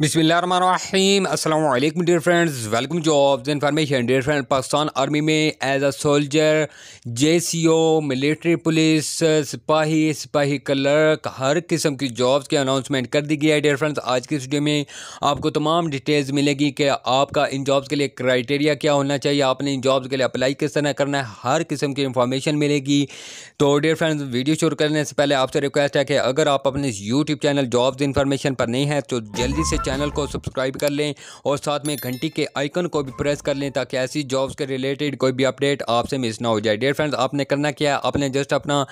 बिसमीम dear friends welcome jobs information dear friend Pakistan army में as a soldier J C O military police सिपाही सिपाही clerk हर किस्म की जॉब्स की अनाउंसमेंट कर दी गई है डियर फ्रेंड्स आज की वीडियो में आपको तमाम डिटेल्स मिलेगी कि आपका इन जॉब्स के लिए क्राइटेरिया क्या होना चाहिए आपने इन जॉब्स के लिए अप्लाई किस तरह करना है हर किस्म की इंफॉर्मेशन मिलेगी तो डियर फ्रेंड्स वीडियो शुरू करने से पहले आपसे रिक्वेस्ट है कि अगर आप अपने यूट्यूब चैनल जॉब्स इन्फॉर्मेशन पर नहीं है तो जल्दी से चैनल को सब्सक्राइब कर लें और साथ में घंटी के आइकन को भी प्रेस कर लें ताकि ऐसी जॉब्स के रिलेटेड कोई भी अपडेट आपसे मिस ना हो जाए डियर फ्रेंड्स आपने करना क्या है आपने जस्ट अपना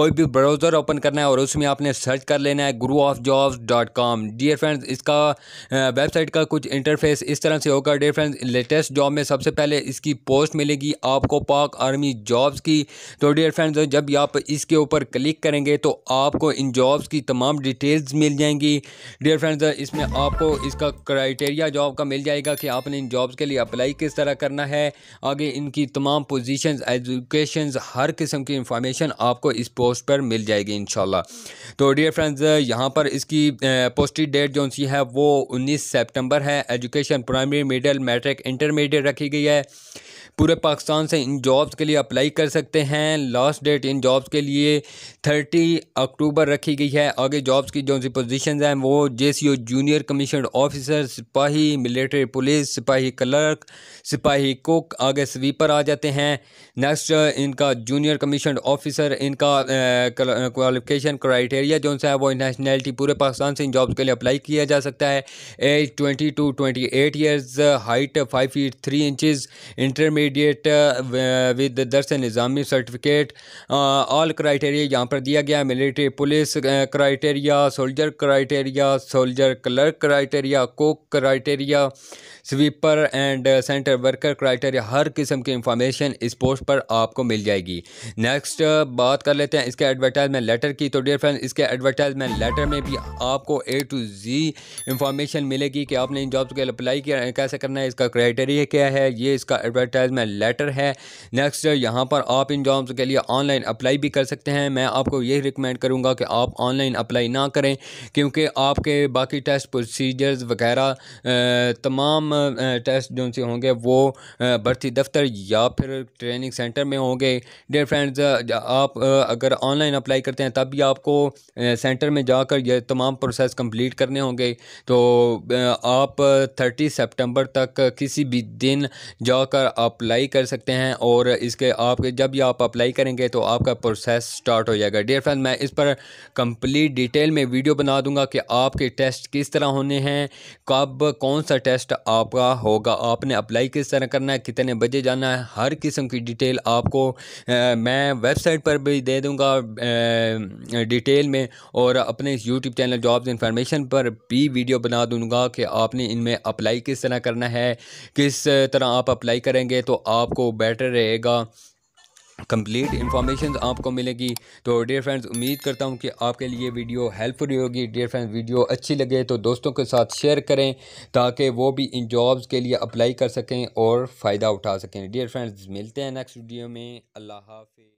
कोई भी ब्राउज़र ओपन करना है और उसमें आपने सर्च कर लेना है guru of jobs dot com dear friends इसका वेबसाइट का कुछ इंटरफेस इस तरह से होगा डियर फ्रेंड्स लेटेस्ट जॉब में सबसे पहले इसकी पोस्ट मिलेगी आपको पाक आर्मी जॉब्स की तो डियर फ्रेंड्स जब आप इसके ऊपर क्लिक करेंगे तो आपको इन जॉब्स की तमाम डिटेल्स मिल जाएंगी डियर फ्रेंड्स इसमें आप आपको इसका क्राइटेरिया जॉब का मिल जाएगा कि आपने इन जॉब्स के लिए अप्लाई किस तरह करना है आगे इनकी तमाम पोजीशन एजुकेशन हर किस्म की इंफॉर्मेशन आपको इस पोस्ट पर मिल जाएगी इन तो डियर फ्रेंड्स यहाँ पर इसकी पोस्टिंग डेट जो सी है वो उन्नीस सेप्टेम्बर है education primary middle matric intermediate रखी गई है पूरे पाकिस्तान से इन जॉब्स के लिए अप्लाई कर सकते हैं लास्ट डेट इन जॉब्स के लिए थर्टी अक्टूबर रखी गई है आगे जॉब्स की जो सी पोजिशन हैं वो J C O junior commission commission officer सिपाही मिलिट्री पुलिस सिपाही क्लर्क सिपाही कुक आगे स्वीपर आ जाते हैं नेक्स्ट इनका जूनियर कमीशन ऑफिसर इनका क्वालिफिकेशन क्राइटेरिया जो है वो नेशनैलिटी पूरे पाकिस्तान से इन जॉब्स के लिए अप्लाई किया जा सकता है age twenty two twenty eight years height five feet three inches intermediate with Dars Nizami certificate all criteria यहाँ पर दिया गया military police criteria soldier criteria soldier clerk criteria cook criteria sweeper and centre worker criteria हर किस्म की information इस post पर आपको मिल जाएगी नेक्स्ट बात कर लेते हैं इसके एडवर्टाइजमेंट लेटर की तो डियर फ्रेंड्स इसके एडवर्टाइजमेंट लेटर में भी आपको ए टू जी इंफॉर्मेशन मिलेगी कि आपने इन जॉब्स के लिए अप्लाई किया कैसे करना है इसका क्राइटेरिया क्या है ये इसका एडवर्टाइजमेंट लेटर है नेक्स्ट यहाँ पर आप इन जॉब्स के लिए ऑनलाइन अप्लाई भी कर सकते हैं मैं आपको यही रिकमेंड करूँगा कि आप ऑनलाइन अप्लाई ना करें क्योंकि आपके बाकी टेस्ट प्रोसी प्रोसीजर्स वगैरह तमाम टेस्ट जो से होंगे वो भर्ती दफ्तर या फिर ट्रेनिंग सेंटर में होंगे डेयर फ्रेंड्स आप अगर ऑनलाइन अप्लाई करते हैं तब भी आपको सेंटर में जाकर यह तमाम प्रोसेस कंप्लीट करने होंगे तो आप थर्टी सितंबर तक किसी भी दिन जाकर अप्लाई कर सकते हैं और इसके आपके जब भी आप अप्लाई करेंगे तो आपका प्रोसेस स्टार्ट हो जाएगा डेयर फ्रेंड मैं इस पर कंप्लीट डिटेल में वीडियो बना दूंगा कि आपके टेस्ट किस तरह होने करने हैं कब कौन सा टेस्ट आपका होगा आपने अप्लाई किस तरह करना है कितने बजे जाना है हर किस्म की डिटेल आपको आ, मैं वेबसाइट पर भी दे दूँगा डिटेल में और अपने यूट्यूब चैनल जॉब्स इंफॉर्मेशन पर भी वीडियो बना दूँगा कि आपने इनमें अप्लाई किस तरह करना है किस तरह आप अप्लाई करेंगे तो आपको बेटर रहेगा कंप्लीट इन्फॉर्मेशन आपको मिलेगी तो डियर फ्रेंड्स उम्मीद करता हूँ कि आपके लिए वीडियो हेल्पफुल होगी डियर फ्रेंड्स वीडियो अच्छी लगे तो दोस्तों के साथ शेयर करें ताकि वो भी इन जॉब्स के लिए अप्लाई कर सकें और फ़ायदा उठा सकें डियर फ्रेंड्स मिलते हैं नेक्स्ट वीडियो में अल्लाह हाफि